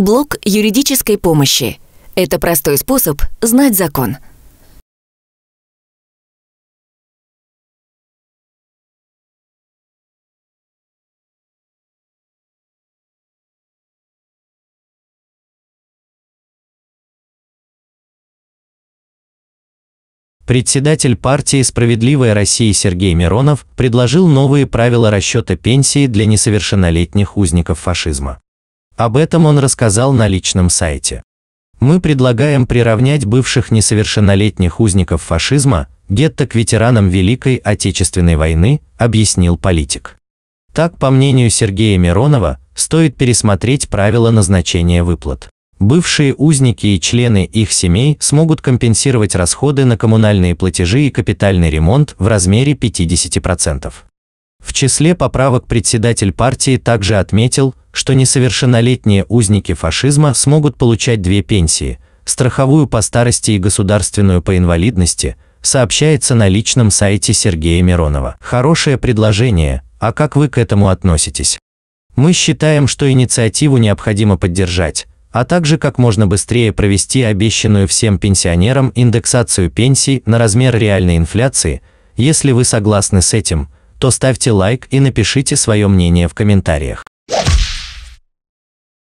Блок юридической помощи. Это простой способ знать закон. Председатель партии «Справедливая Россия» Сергей Миронов предложил новые правила расчета пенсии для несовершеннолетних узников фашизма. Об этом он рассказал на личном сайте. Мы предлагаем приравнять бывших несовершеннолетних узников фашизма гетто к ветеранам Великой Отечественной войны, объяснил политик. Так, по мнению Сергея Миронова, стоит пересмотреть правила назначения выплат. Бывшие узники и члены их семей смогут компенсировать расходы на коммунальные платежи и капитальный ремонт в размере 50%. В числе поправок председатель партии также отметил, что несовершеннолетние узники фашизма смогут получать две пенсии – страховую по старости и государственную по инвалидности, сообщается на личном сайте Сергея Миронова. Хорошее предложение, а как вы к этому относитесь? Мы считаем, что инициативу необходимо поддержать, а также как можно быстрее провести обещанную всем пенсионерам индексацию пенсий на размер реальной инфляции. Если вы согласны с этим, то ставьте лайк и напишите свое мнение в комментариях.